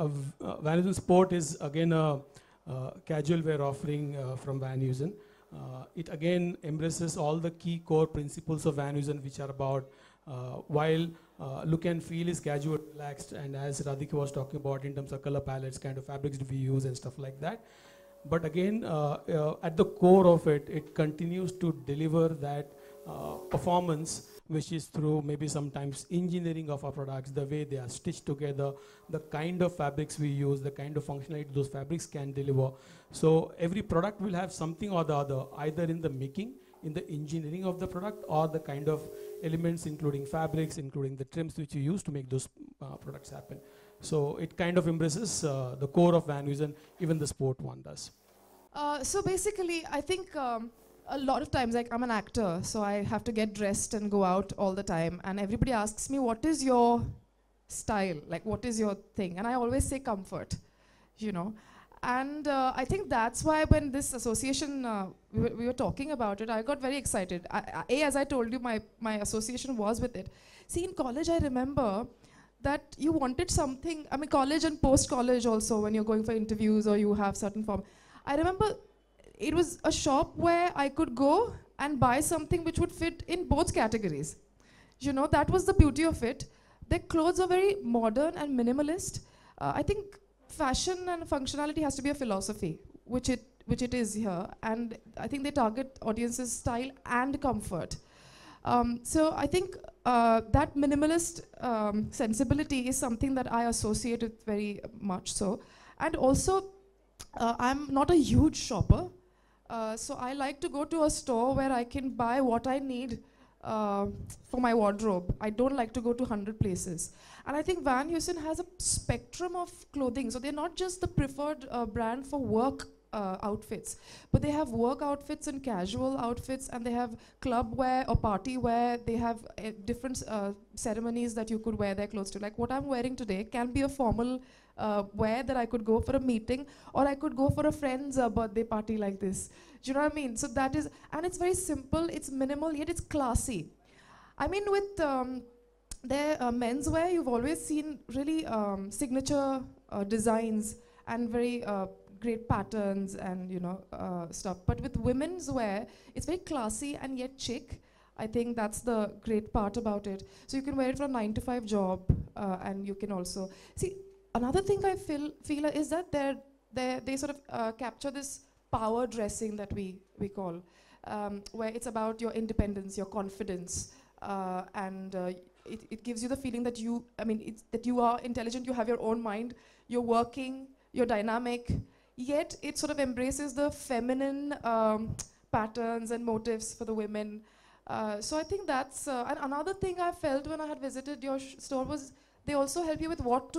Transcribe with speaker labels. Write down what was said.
Speaker 1: Uh, Van Heusen Sport is again a uh, casual wear offering uh, from Van Heusen. Uh, it again embraces all the key core principles of Van Heusen which are about uh, while uh, look and feel is casual, relaxed and as Radhika was talking about in terms of color palettes, kind of fabrics we use and stuff like that. But again, at the core of it, it continues to deliver that performance which is through maybe sometimes engineering of our products, the way they are stitched together, the kind of fabrics we use, the kind of functionality those fabrics can deliver. So every product will have something or the other, either in the making, in the engineering of the product, or the kind of elements including fabrics, including the trims which you use to make those uh, products happen. So it kind of embraces uh, the core of Van Vision, even the sport one does.
Speaker 2: Uh, so basically, I think um a lot of times, like I'm an actor, so I have to get dressed and go out all the time. And everybody asks me, what is your style? Like, what is your thing? And I always say comfort, you know. And uh, I think that's why when this association, uh, we, were, we, were talking about it, I got very excited. A, as I told you, my, my association was with it. See, in college, I remember that you wanted something, I mean, college and post-college also, when you're going for interviews or you have certain form. I remember it was a shop where I could go and buy something which would fit in both categories. You know, that was the beauty of it. Their clothes are very modern and minimalist. Uh, I think fashion and functionality has to be a philosophy, which it which it is here, and I think they target audiences style and comfort. Um, so I think uh, that minimalist um, sensibility is something that I associate with very much so, and also uh, I'm not a huge shopper. Uh, so I like to go to a store where I can buy what I need uh, for my wardrobe. I don't like to go to 100 places. And I think Van Heusen has a spectrum of clothing. So they're not just the preferred uh, brand for work uh, outfits. But they have work outfits and casual outfits, and they have club wear or party wear. They have uh, different uh, ceremonies that you could wear their clothes to. Like what I'm wearing today can be a formal uh, wear that I could go for a meeting, or I could go for a friend's uh, birthday party like this. Do you know what I mean? So that is, and it's very simple, it's minimal, yet it's classy. I mean, with um, their uh, menswear, you've always seen really um, signature designs and very uh, great patterns and you know uh, stuff. But with women's wear, it's very classy and yet chic. I think that's the great part about it. So you can wear it for a nine to five job, uh, and you can also see another thing I feel feel is that they're, they they sort of uh, capture this power dressing that we we call, um, where it's about your independence, your confidence, uh, and uh, it, it gives you the feeling that you I mean that you are intelligent, you have your own mind, you're working, you're dynamic yet it sort of embraces the feminine um, patterns and motifs for the women. Uh, so I think that's uh, and another thing I felt when I had visited your store was they also help you with what to